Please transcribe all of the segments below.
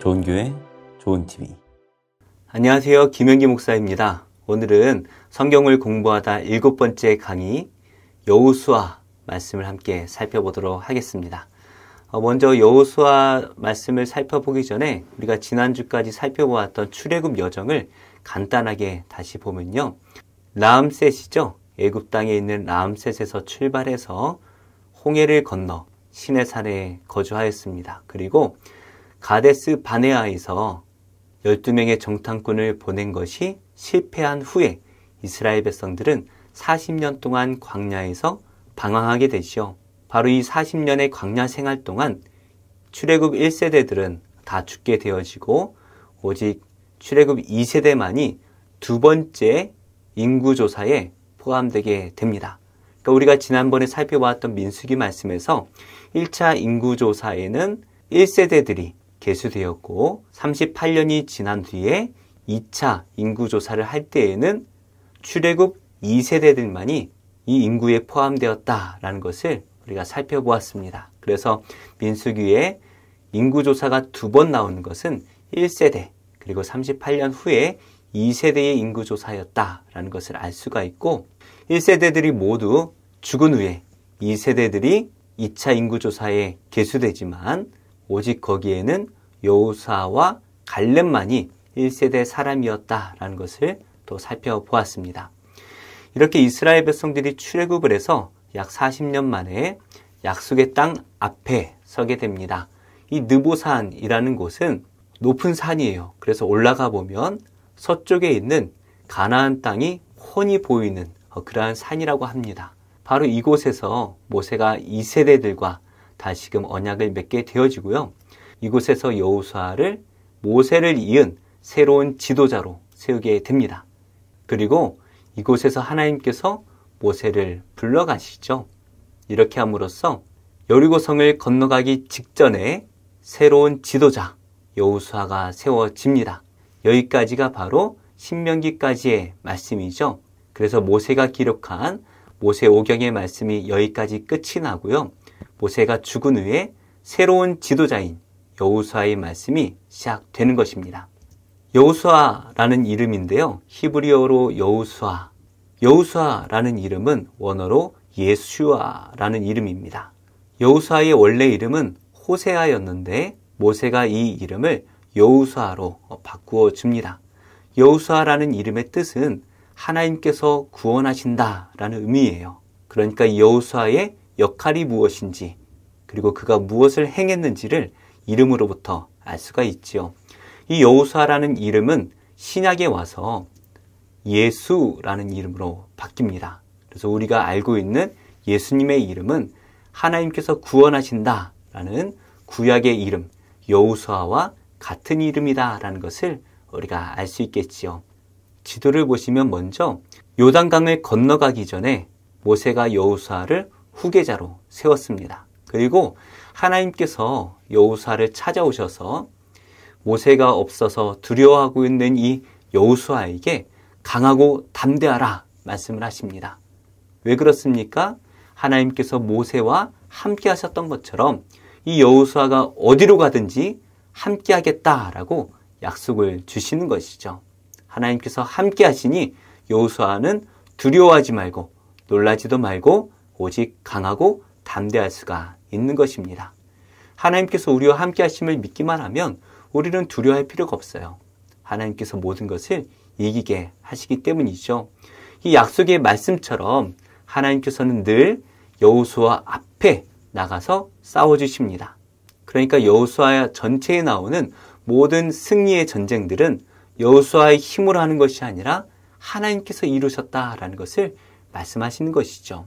좋은 교회, 좋은 TV. 안녕하세요. 김현기 목사입니다. 오늘은 성경을 공부하다 일곱 번째 강의 여우수와 말씀을 함께 살펴보도록 하겠습니다. 어, 먼저 여우수와 말씀을 살펴보기 전에 우리가 지난주까지 살펴보았던 출애굽 여정을 간단하게 다시 보면요. 라암셋이죠. 애굽 땅에 있는 라암셋에서 출발해서 홍해를 건너 시내산에 거주하였습니다. 그리고 가데스 바네아에서 12명의 정탐꾼을 보낸 것이 실패한 후에 이스라엘 백성들은 40년 동안 광야에서 방황하게 되죠. 바로 이 40년의 광야 생활 동안 출애굽 1세대들은 다 죽게 되어지고 오직 출애굽 2세대만이 두 번째 인구 조사에 포함되게 됩니다. 그러니까 우리가 지난번에 살펴보았던 민수기 말씀에서 1차 인구 조사에는 1세대들이 개수되었고 38년이 지난 뒤에 2차 인구조사를 할 때에는 출애굽 2세대들만이 이 인구에 포함되었다라는 것을 우리가 살펴보았습니다. 그래서 민수기에 인구조사가 두 번 나오는 것은 1세대 그리고 38년 후에 2세대의 인구조사였다라는 것을 알 수가 있고 1세대들이 모두 죽은 후에 2세대들이 2차 인구조사에 개수되지만 오직 거기에는 여호사와 갈렙만이 1세대 사람이었다라는 것을 또 살펴보았습니다. 이렇게 이스라엘 백성들이 출애굽을 해서 약 40년 만에 약속의 땅 앞에 서게 됩니다. 이 느보산이라는 곳은 높은 산이에요. 그래서 올라가 보면 서쪽에 있는 가나안 땅이 훤히 보이는 그러한 산이라고 합니다. 바로 이곳에서 모세가 이세대들과 다시금 언약을 맺게 되어지고요. 이곳에서 여호수아를 모세를 이은 새로운 지도자로 세우게 됩니다. 그리고 이곳에서 하나님께서 모세를 불러가시죠. 이렇게 함으로써 여리고성을 건너가기 직전에 새로운 지도자 여호수아가 세워집니다. 여기까지가 바로 신명기까지의 말씀이죠. 그래서 모세가 기록한 모세 오경의 말씀이 여기까지 끝이 나고요. 모세가 죽은 후에 새로운 지도자인 여우수아의 말씀이 시작되는 것입니다. 여우수아라는 이름인데요. 히브리어로 여우수아여우수아라는 이름은 원어로 예수아라는 이름입니다. 여우수아의 원래 이름은 호세아였는데 모세가 이 이름을 여우수아로 바꾸어 줍니다. 여우수아라는 이름의 뜻은 하나님께서 구원하신다라는 의미예요. 그러니까 여우수아의 역할이 무엇인지 그리고 그가 무엇을 행했는지를 이름으로부터 알 수가 있지요. 이 여호수아라는 이름은 신약에 와서 예수라는 이름으로 바뀝니다. 그래서 우리가 알고 있는 예수님의 이름은 하나님께서 구원하신다라는 구약의 이름 여호수아와 같은 이름이다라는 것을 우리가 알 수 있겠지요. 지도를 보시면 먼저 요단강을 건너가기 전에 모세가 여호수아를 후계자로 세웠습니다. 그리고 하나님께서 여우수아를 찾아오셔서 모세가 없어서 두려워하고 있는 이 여우수아에게 강하고 담대하라 말씀을 하십니다. 왜 그렇습니까? 하나님께서 모세와 함께 하셨던 것처럼 이 여우수아가 어디로 가든지 함께 하겠다라고 약속을 주시는 것이죠. 하나님께서 함께 하시니 여우수아는 두려워하지 말고 놀라지도 말고 오직 강하고 담대할 수가 있는 것입니다. 하나님께서 우리와 함께 하심을 믿기만 하면 우리는 두려워할 필요가 없어요. 하나님께서 모든 것을 이기게 하시기 때문이죠. 이 약속의 말씀처럼 하나님께서는 늘여호수와 앞에 나가서 싸워주십니다. 그러니까 여호수와 전체에 나오는 모든 승리의 전쟁들은 여호수와의 힘으로 하는 것이 아니라 하나님께서 이루셨다라는 것을 말씀하시는 것이죠.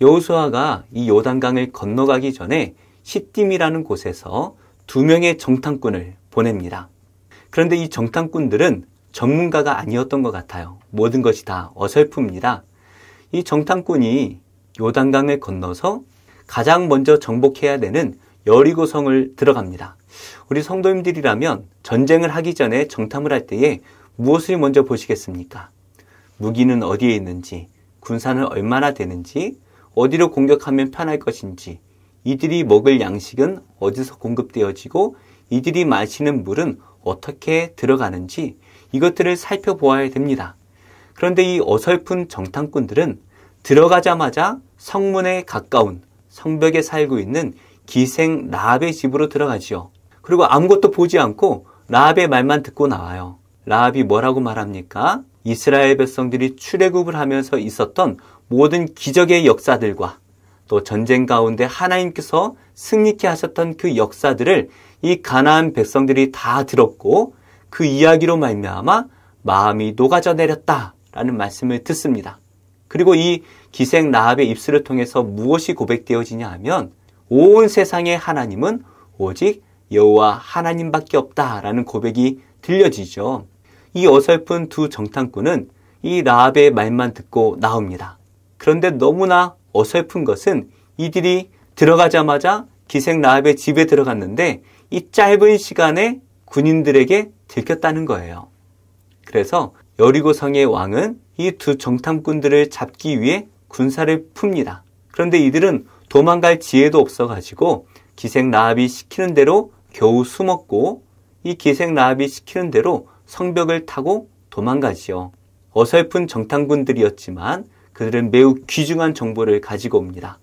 여호수아가 이 요단강을 건너가기 전에 시딤이라는 곳에서 두 명의 정탐꾼을 보냅니다. 그런데 이 정탐꾼들은 전문가가 아니었던 것 같아요. 모든 것이 다 어설픕니다. 이 정탐꾼이 요단강을 건너서 가장 먼저 정복해야 되는 여리고성을 들어갑니다. 우리 성도님들이라면 전쟁을 하기 전에 정탐을 할 때에 무엇을 먼저 보시겠습니까? 무기는 어디에 있는지, 군사는 얼마나 되는지, 어디로 공격하면 편할 것인지, 이들이 먹을 양식은 어디서 공급되어지고, 이들이 마시는 물은 어떻게 들어가는지 이것들을 살펴보아야 됩니다. 그런데 이 어설픈 정탐꾼들은 들어가자마자 성문에 가까운 성벽에 살고 있는 기생 라합의 집으로 들어가지요. 그리고 아무것도 보지 않고 라합의 말만 듣고 나와요. 라합이 뭐라고 말합니까? 이스라엘 백성들이 출애굽을 하면서 있었던 모든 기적의 역사들과 또 전쟁 가운데 하나님께서 승리케 하셨던 그 역사들을 이 가나안 백성들이 다 들었고 그 이야기로 말미암아 마음이 녹아져 내렸다라는 말씀을 듣습니다. 그리고 이 기생 나합의 입술을 통해서 무엇이 고백되어지냐 하면 온 세상의 하나님은 오직 여호와 하나님밖에 없다라는 고백이 들려지죠. 이 어설픈 두 정탐꾼은 이 라합의 말만 듣고 나옵니다. 그런데 너무나 어설픈 것은 이들이 들어가자마자 기생라합의 집에 들어갔는데 이 짧은 시간에 군인들에게 들켰다는 거예요. 그래서 여리고성의 왕은 이 두 정탐꾼들을 잡기 위해 군사를 풉니다. 그런데 이들은 도망갈 지혜도 없어가지고 기생라합이 시키는 대로 겨우 숨었고 이 기생라합이 시키는 대로 성벽을 타고 도망가지요. 어설픈 정탐꾼들이었지만 그들은 매우 귀중한 정보를 가지고 옵니다.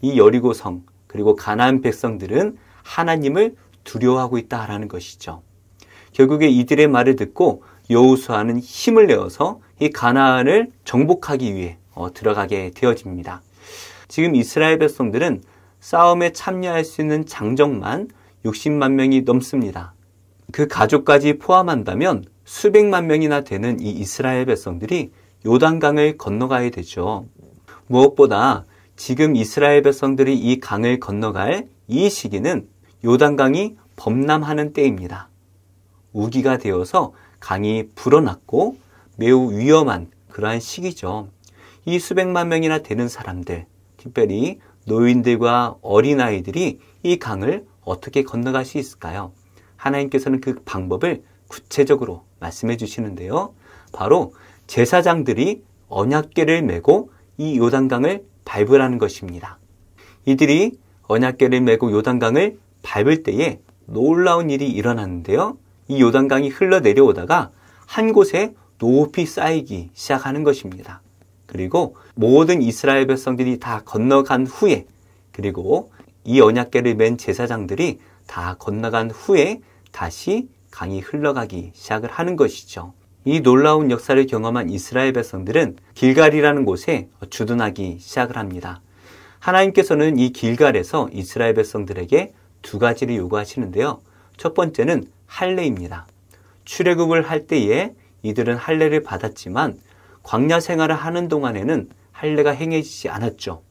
이 여리고 성 그리고 가나안 백성들은 하나님을 두려워하고 있다라는 것이죠. 결국에 이들의 말을 듣고 여호수아는 힘을 내어서 이 가나안을 정복하기 위해 어, 들어가게 되어집니다. 지금 이스라엘 백성들은 싸움에 참여할 수 있는 장정만 60만 명이 넘습니다. 그 가족까지 포함한다면 수백만 명이나 되는 이 이스라엘 백성들이 요단강을 건너가야 되죠. 무엇보다 지금 이스라엘 백성들이 이 강을 건너갈 이 시기는 요단강이 범람하는 때입니다. 우기가 되어서 강이 불어났고 매우 위험한 그러한 시기죠. 이 수백만 명이나 되는 사람들, 특별히 노인들과 어린아이들이 이 강을 어떻게 건너갈 수 있을까요? 하나님께서는 그 방법을 구체적으로 말씀해 주시는데요. 바로 제사장들이 언약계를 메고 이 요단강을 밟으라는 것입니다. 이들이 언약계를 메고 요단강을 밟을 때에 놀라운 일이 일어났는데요. 이 요단강이 흘러 내려오다가 한 곳에 높이 쌓이기 시작하는 것입니다. 그리고 모든 이스라엘 백성들이 다 건너간 후에 그리고 이 언약계를 맨 제사장들이 다 건너간 후에 다시 강이 흘러가기 시작을 하는 것이죠. 이 놀라운 역사를 경험한 이스라엘 백성들은 길갈이라는 곳에 주둔하기 시작을 합니다. 하나님께서는 이 길갈에서 이스라엘 백성들에게 두 가지를 요구하시는데요. 첫 번째는 할례입니다. 출애굽을 할 때에 이들은 할례를 받았지만 광야 생활을 하는 동안에는 할례가 행해지지 않았죠.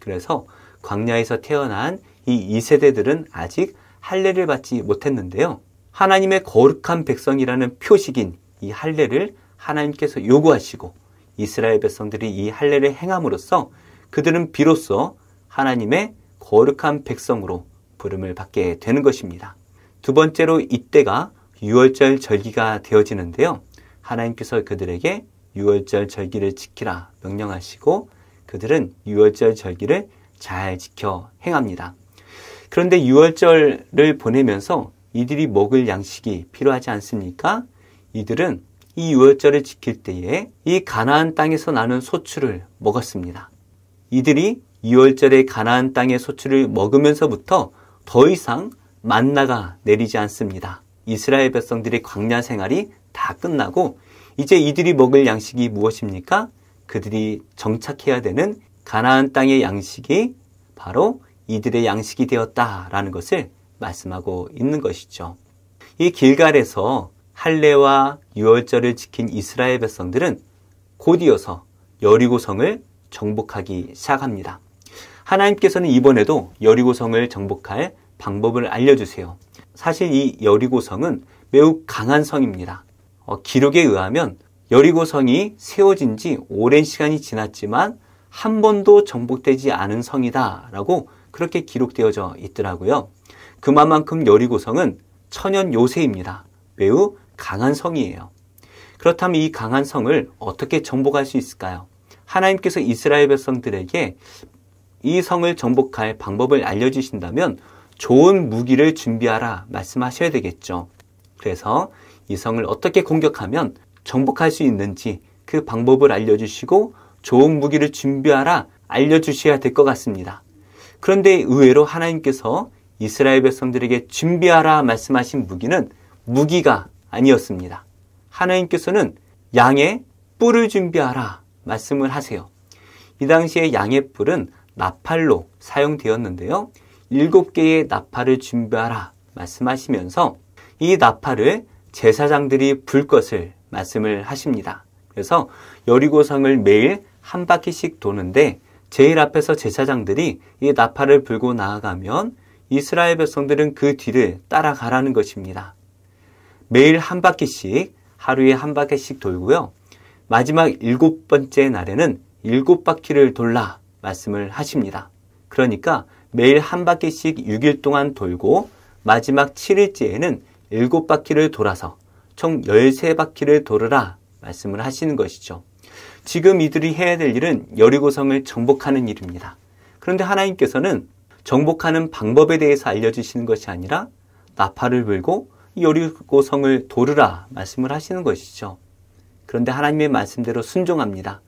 그래서 광야에서 태어난 이 2세대들은 아직 할례를 받지 못했는데요. 하나님의 거룩한 백성이라는 표식인 이 할례를 하나님께서 요구하시고 이스라엘 백성들이 이 할례를 행함으로써 그들은 비로소 하나님의 거룩한 백성으로 부름을 받게 되는 것입니다. 두 번째로 이때가 유월절 절기가 되어지는데요. 하나님께서 그들에게 유월절 절기를 지키라 명령하시고 그들은 유월절 절기를 잘 지켜 행합니다. 그런데 유월절을 보내면서 이들이 먹을 양식이 필요하지 않습니까? 이들은 이 유월절을 지킬 때에 이 가나안 땅에서 나는 소출을 먹었습니다. 이들이 유월절에 가나안 땅의 소출을 먹으면서부터 더 이상 만나가 내리지 않습니다. 이스라엘 백성들의 광야 생활이 다 끝나고 이제 이들이 먹을 양식이 무엇입니까? 그들이 정착해야 되는 가나안 땅의 양식이 바로 이들의 양식이 되었다라는 것을 말씀하고 있는 것이죠. 이 길갈에서 할례와 유월절을 지킨 이스라엘 백성들은 곧이어서 여리고성을 정복하기 시작합니다. 하나님께서는 이번에도 여리고성을 정복할 방법을 알려주세요. 사실 이 여리고성은 매우 강한 성입니다. 어, 기록에 의하면 여리고성이 세워진 지 오랜 시간이 지났지만 한 번도 정복되지 않은 성이다 라고 그렇게 기록되어져 있더라고요. 그만큼 여리고성은 천연 요새입니다. 매우 강한 성이에요. 그렇다면 이 강한 성을 어떻게 정복할 수 있을까요? 하나님께서 이스라엘 백성들에게 이 성을 정복할 방법을 알려주신다면 좋은 무기를 준비하라 말씀하셔야 되겠죠. 그래서 이 성을 어떻게 공격하면 정복할 수 있는지 그 방법을 알려주시고 좋은 무기를 준비하라 알려주셔야 될 것 같습니다. 그런데 의외로 하나님께서 이스라엘 백성들에게 준비하라 말씀하신 무기는 무기가 아니었습니다. 하나님께서는 양의 뿔을 준비하라 말씀을 하세요. 이 당시에 양의 뿔은 나팔로 사용되었는데요. 일곱 개의 나팔을 준비하라 말씀하시면서 이 나팔을 제사장들이 불 것을 말씀을 하십니다. 그래서 여리고성을 매일 한 바퀴씩 도는데 제일 앞에서 제사장들이 이 나팔을 불고 나아가면 이스라엘 백성들은 그 뒤를 따라가라는 것입니다. 매일 한 바퀴씩 하루에 한 바퀴씩 돌고요. 마지막 일곱 번째 날에는 일곱 바퀴를 돌라 말씀을 하십니다. 그러니까 매일 한 바퀴씩 6일 동안 돌고 마지막 7일째에는 일곱 바퀴를 돌아서 총 13바퀴를 돌으라 말씀을 하시는 것이죠. 지금 이들이 해야 될 일은 여리고성을 정복하는 일입니다. 그런데 하나님께서는 정복하는 방법에 대해서 알려주시는 것이 아니라 나팔을 불고 이 여리고 성을 도르라 말씀을 하시는 것이죠. 그런데 하나님의 말씀대로 순종합니다.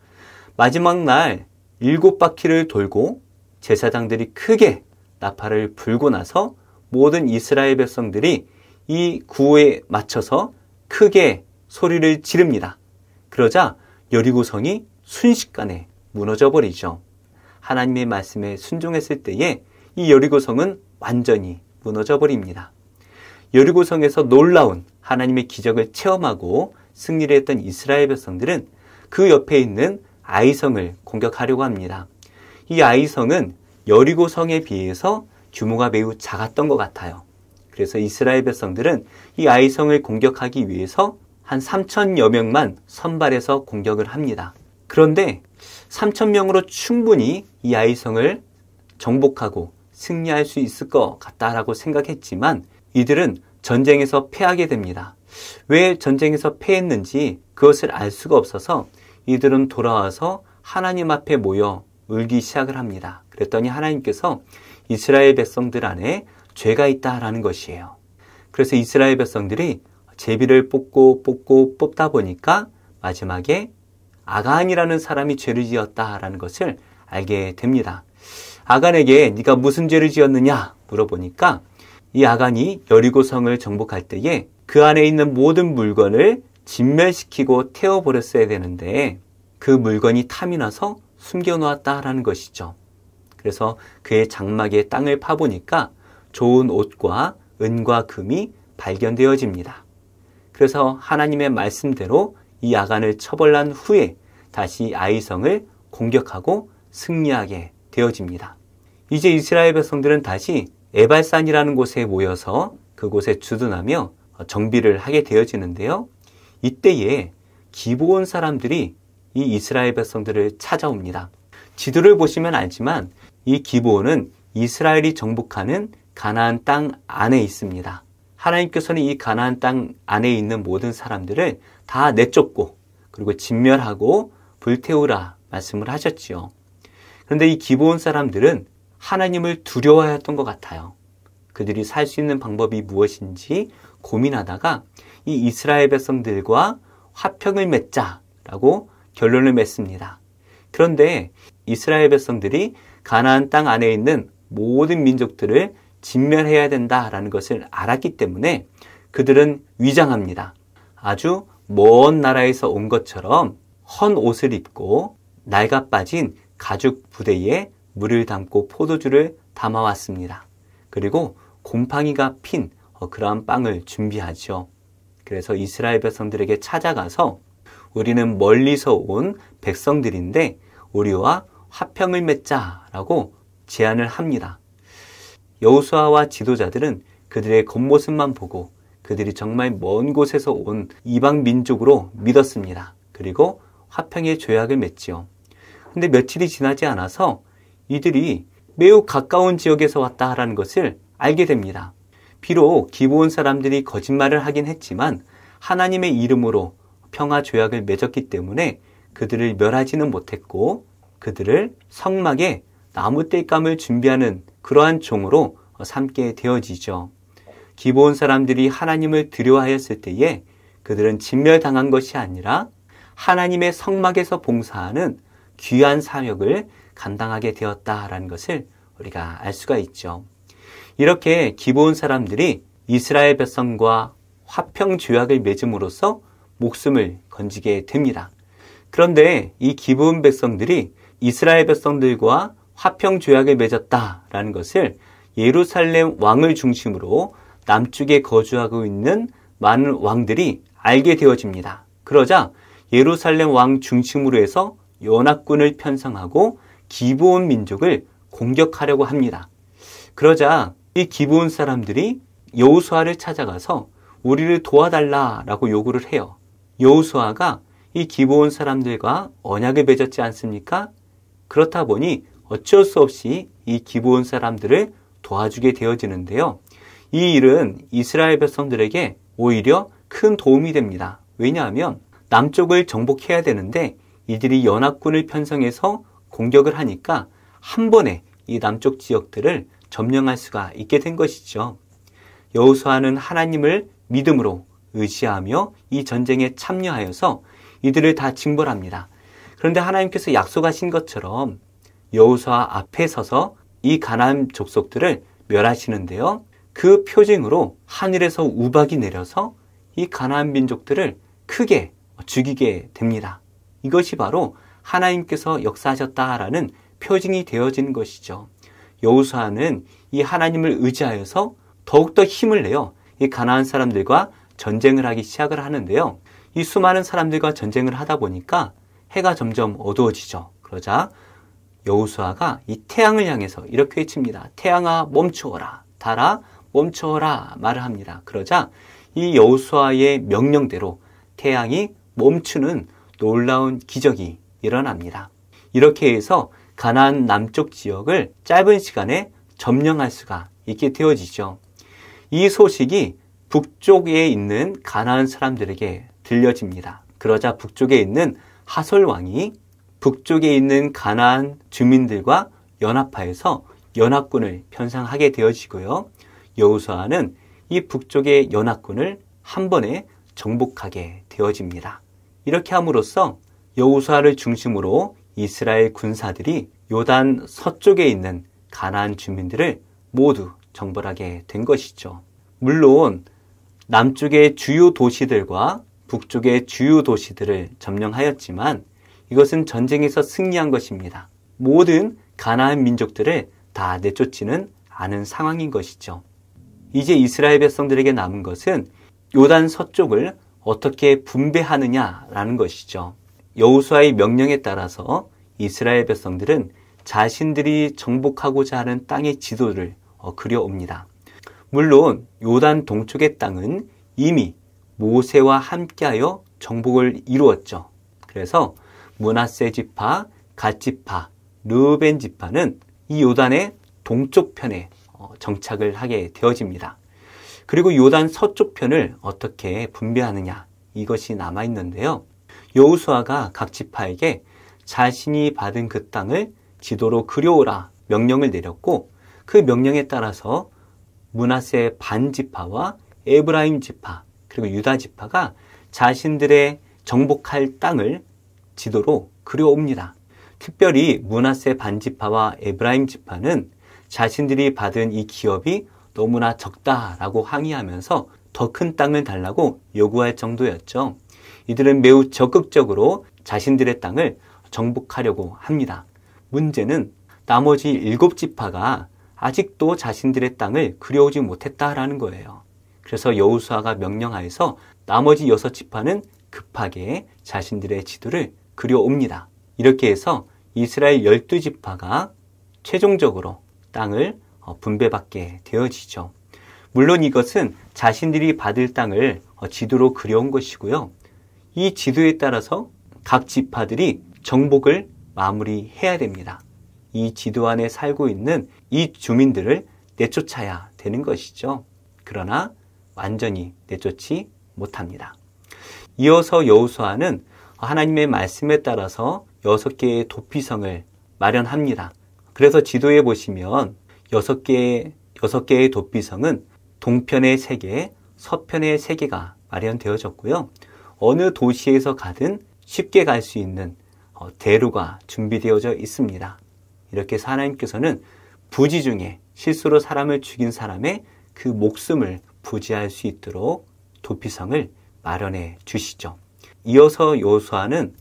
마지막 날 일곱 바퀴를 돌고 제사장들이 크게 나팔을 불고 나서 모든 이스라엘 백성들이 이 구호에 맞춰서 크게 소리를 지릅니다. 그러자 여리고성이 순식간에 무너져 버리죠. 하나님의 말씀에 순종했을 때에 이 여리고성은 완전히 무너져 버립니다. 여리고성에서 놀라운 하나님의 기적을 체험하고 승리를 했던 이스라엘 백성들은 그 옆에 있는 아이성을 공격하려고 합니다. 이 아이성은 여리고성에 비해서 규모가 매우 작았던 것 같아요. 그래서 이스라엘 백성들은 이 아이성을 공격하기 위해서 한 3천여 명만 선발해서 공격을 합니다. 그런데 3천명으로 충분히 이 아이성을 정복하고 승리할 수 있을 것 같다라고 생각했지만 이들은 전쟁에서 패하게 됩니다. 왜 전쟁에서 패했는지 그것을 알 수가 없어서 이들은 돌아와서 하나님 앞에 모여 울기 시작을 합니다. 그랬더니 하나님께서 이스라엘 백성들 안에 죄가 있다라는 것이에요. 그래서 이스라엘 백성들이 제비를 뽑고 뽑고 뽑다 보니까 마지막에 아간이라는 사람이 죄를 지었다라는 것을 알게 됩니다. 아간에게 네가 무슨 죄를 지었느냐 물어보니까 이 아간이 여리고성을 정복할 때에 그 안에 있는 모든 물건을 진멸시키고 태워버렸어야 되는데 그 물건이 탐이 나서 숨겨놓았다라는 것이죠. 그래서 그의 장막에 땅을 파보니까 좋은 옷과 은과 금이 발견되어집니다. 그래서 하나님의 말씀대로 이 야간을 처벌한 후에 다시 아이성을 공격하고 승리하게 되어집니다. 이제 이스라엘 백성들은 다시 에발산이라는 곳에 모여서 그곳에 주둔하며 정비를 하게 되어지는데요. 이때에 기브온 사람들이 이 이스라엘 백성들을 찾아옵니다. 지도를 보시면 알지만 이 기브온은 이스라엘이 정복하는 가나안 땅 안에 있습니다. 하나님께서는 이 가나안 땅 안에 있는 모든 사람들을 다 내쫓고 그리고 진멸하고 불태우라 말씀을 하셨지요. 그런데 이 기브온 사람들은 하나님을 두려워했던 것 같아요. 그들이 살 수 있는 방법이 무엇인지 고민하다가 이 이스라엘 백성들과 화평을 맺자라고 결론을 맺습니다. 그런데 이스라엘 백성들이 가나안 땅 안에 있는 모든 민족들을 진멸해야 된다라는 것을 알았기 때문에 그들은 위장합니다. 아주 먼 나라에서 온 것처럼 헌 옷을 입고 낡아 빠진 가죽 부대에 물을 담고 포도주를 담아왔습니다. 그리고 곰팡이가 핀 어, 그러한 빵을 준비하죠. 그래서 이스라엘 백성들에게 찾아가서 우리는 멀리서 온 백성들인데 우리와 화평을 맺자라고 제안을 합니다. 여우수아와 지도자들은 그들의 겉모습만 보고 그들이 정말 먼 곳에서 온 이방 민족으로 믿었습니다. 그리고 화평의 조약을 맺지요. 근데 며칠이 지나지 않아서 이들이 매우 가까운 지역에서 왔다라는 것을 알게 됩니다. 비록 기브 사람들이 거짓말을 하긴 했지만 하나님의 이름으로 평화 조약을 맺었기 때문에 그들을 멸하지는 못했고 그들을 성막에 나무땔감을 준비하는 그러한 종으로 삼게 되어지죠. 기본 사람들이 하나님을 두려워하였을 때에 그들은 진멸당한 것이 아니라 하나님의 성막에서 봉사하는 귀한 사역을 감당하게 되었다라는 것을 우리가 알 수가 있죠. 이렇게 기본 사람들이 이스라엘 백성과 화평 조약을 맺음으로써 목숨을 건지게 됩니다. 그런데 이 기본 백성들이 이스라엘 백성들과 화평 조약을 맺었다라는 것을 예루살렘 왕을 중심으로 남쪽에 거주하고 있는 많은 왕들이 알게 되어집니다. 그러자 예루살렘 왕 중심으로 해서 연합군을 편성하고 기브온 민족을 공격하려고 합니다. 그러자 이 기브온 사람들이 여우수아를 찾아가서 우리를 도와달라라고 요구를 해요. 여우수아가이 기브온 사람들과 언약을 맺었지 않습니까? 그렇다 보니 어쩔 수 없이 이 기브온 사람들을 도와주게 되어지는데요. 이 일은 이스라엘 백성들에게 오히려 큰 도움이 됩니다. 왜냐하면 남쪽을 정복해야 되는데 이들이 연합군을 편성해서 공격을 하니까 한 번에 이 남쪽 지역들을 점령할 수가 있게 된 것이죠. 여호수아는 하나님을 믿음으로 의지하며 이 전쟁에 참여하여서 이들을 다 징벌합니다. 그런데 하나님께서 약속하신 것처럼 여호수아 앞에 서서 이 가나안 족속들을 멸하시는데요. 그 표징으로 하늘에서 우박이 내려서 이 가나안 민족들을 크게 죽이게 됩니다. 이것이 바로 하나님께서 역사하셨다라는 표징이 되어진 것이죠. 여우수아는 이 하나님을 의지하여서 더욱더 힘을 내어 이 가나안 사람들과 전쟁을 하기 시작을 하는데요. 이 수많은 사람들과 전쟁을 하다 보니까 해가 점점 어두워지죠. 그러자 여우수아가 이 태양을 향해서 이렇게 외칩니다. 태양아 멈추어라. 달아 멈추어라 말을 합니다. 그러자 이 여우수아의 명령대로 태양이 멈추는 놀라운 기적이 일어납니다. 이렇게 해서 가나안 남쪽 지역을 짧은 시간에 점령할 수가 있게 되어지죠. 이 소식이 북쪽에 있는 가나안 사람들에게 들려집니다. 그러자 북쪽에 있는 하솔 왕이 북쪽에 있는 가나안 주민들과 연합하여서 연합군을 편상하게 되어지고요. 여우수아는 이 북쪽의 연합군을 한 번에 정복하게 되어집니다. 이렇게 함으로써 여우수아를 중심으로 이스라엘 군사들이 요단 서쪽에 있는 가나안 주민들을 모두 정벌하게 된 것이죠. 물론 남쪽의 주요 도시들과 북쪽의 주요 도시들을 점령하였지만 이것은 전쟁에서 승리한 것입니다. 모든 가나안 민족들을 다 내쫓지는 않은 상황인 것이죠. 이제 이스라엘 백성들에게 남은 것은 요단 서쪽을 어떻게 분배하느냐라는 것이죠. 여우수아의 명령에 따라서 이스라엘 백성들은 자신들이 정복하고자 하는 땅의 지도를 어, 그려옵니다. 물론 요단 동쪽의 땅은 이미 모세와 함께하여 정복을 이루었죠. 그래서 문하세 지파, 갓지파, 르벤 지파는 이 요단의 동쪽편에 어, 정착을 하게 되어집니다. 그리고 요단 서쪽편을 어떻게 분배하느냐 이것이 남아있는데요. 여우수아가 각 지파에게 자신이 받은 그 땅을 지도로 그려오라 명령을 내렸고 그 명령에 따라서 문하세 반 지파와 에브라임 지파 그리고 유다 지파가 자신들의 정복할 땅을 지도로 그려옵니다. 특별히 문하세 반 지파와 에브라임 지파는 자신들이 받은 이 기업이 너무나 적다라고 항의하면서 더 큰 땅을 달라고 요구할 정도였죠. 이들은 매우 적극적으로 자신들의 땅을 정복하려고 합니다. 문제는 나머지 일곱 지파가 아직도 자신들의 땅을 그려오지 못했다라는 거예요. 그래서 여우수아가 명령하여서 나머지 여섯 지파는 급하게 자신들의 지도를 그려옵니다. 이렇게 해서 이스라엘 열두 지파가 최종적으로 땅을 어, 분배받게 되어지죠. 물론 이것은 자신들이 받을 땅을 어, 지도로 그려온 것이고요. 이 지도에 따라서 각 지파들이 정복을 마무리해야 됩니다. 이 지도 안에 살고 있는 이 주민들을 내쫓아야 되는 것이죠. 그러나 완전히 내쫓지 못합니다. 이어서 여우수아는 하나님의 말씀에 따라서 여섯 개의 도피성을 마련합니다. 그래서 지도에 보시면 여섯 개의 여섯 개의 도피성은 동편의 세 개, 서편의 세 개가 마련되어졌고요. 어느 도시에서 가든 쉽게 갈 수 있는 어, 대로가 준비되어져 있습니다. 이렇게 하나님께서는 부지 중에 실수로 사람을 죽인 사람의 그 목숨을 부지할 수 있도록 도피성을 마련해 주시죠. 이어서 요수아는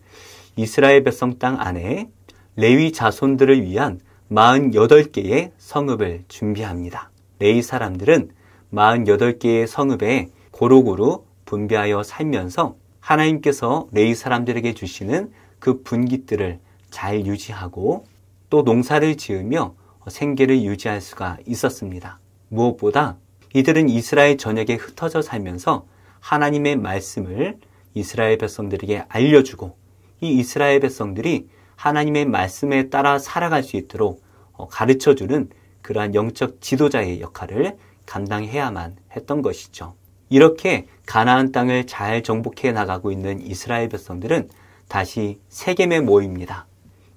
이스라엘 백성 땅 안에 레위 자손들을 위한 48개의 성읍을 준비합니다. 레위 사람들은 48개의 성읍에 고루고루 분배하여 살면서 하나님께서 레이 사람들에게 주시는 그 분깃들을 잘 유지하고 또 농사를 지으며 생계를 유지할 수가 있었습니다. 무엇보다 이들은 이스라엘 전역에 흩어져 살면서 하나님의 말씀을 이스라엘 백성들에게 알려주고 이 이스라엘 백성들이 하나님의 말씀에 따라 살아갈 수 있도록 어, 가르쳐주는 그러한 영적 지도자의 역할을 감당해야만 했던 것이죠. 이렇게 가나안 땅을 잘 정복해 나가고 있는 이스라엘 백성들은 다시 세겜에 모입니다.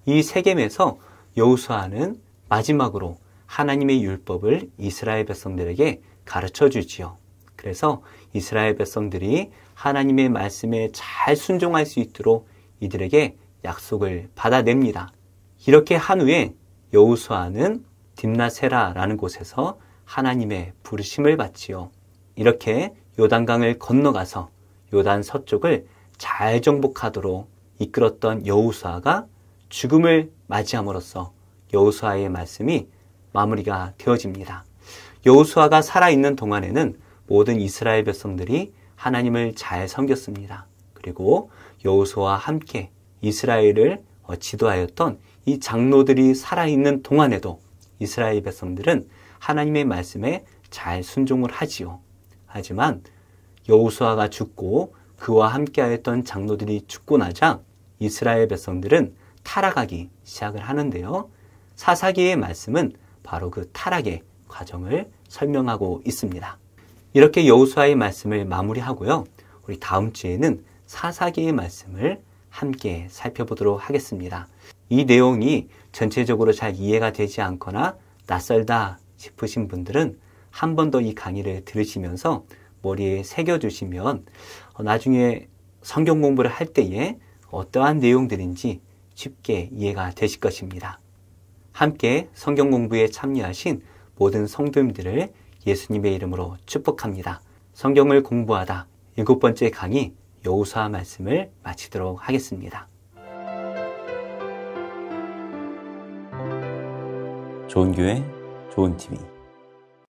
이 세겜에서 여호수아는 마지막으로 하나님의 율법을 이스라엘 백성들에게 가르쳐 주지요. 그래서 이스라엘 백성들이 하나님의 말씀에 잘 순종할 수 있도록 이들에게 약속을 받아냅니다. 이렇게 한 후에 여호수아는 딥나세라라는 곳에서 하나님의 부르심을 받지요. 이렇게 요단강을 건너가서 요단 서쪽을 잘 정복하도록 이끌었던 여우수아가 죽음을 맞이함으로써 여우수아의 말씀이 마무리가 되어집니다. 여우수아가 살아있는 동안에는 모든 이스라엘 백성들이 하나님을 잘 섬겼습니다. 그리고 여우수아와 함께 이스라엘을 어, 지도하였던 이 장로들이 살아있는 동안에도 이스라엘 백성들은 하나님의 말씀에 잘 순종을 하지요. 하지만 여우수아가 죽고 그와 함께하였던 장로들이 죽고 나자 이스라엘 백성들은 타락하기 시작을 하는데요. 사사기의 말씀은 바로 그 타락의 과정을 설명하고 있습니다. 이렇게 여우수아의 말씀을 마무리하고요. 우리 다음 주에는 사사기의 말씀을 함께 살펴보도록 하겠습니다. 이 내용이 전체적으로 잘 이해가 되지 않거나 낯설다 싶으신 분들은 한번더이 강의를 들으시면서 머리에 새겨주시면 나중에 성경 공부를 할 때에 어떠한 내용들인지 쉽게 이해가 되실 것입니다. 함께 성경 공부에 참여하신 모든 성도님들을 예수님의 이름으로 축복합니다. 성경을 공부하다 일곱 번째 강의 여우사 말씀을 마치도록 하겠습니다. 좋은 교회, 좋은 TV.